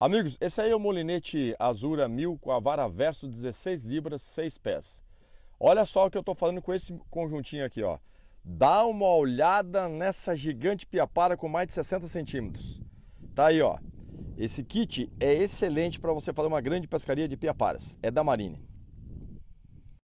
Amigos, esse aí é o molinete Azura 1000 com a vara verso 16 libras, 6 pés. Olha só o que eu estou falando com esse conjuntinho aqui, ó. Dá uma olhada nessa gigante piapara com mais de 60 centímetros. Tá aí, ó. Esse kit é excelente para você fazer uma grande pescaria de piaparas. É da Marine.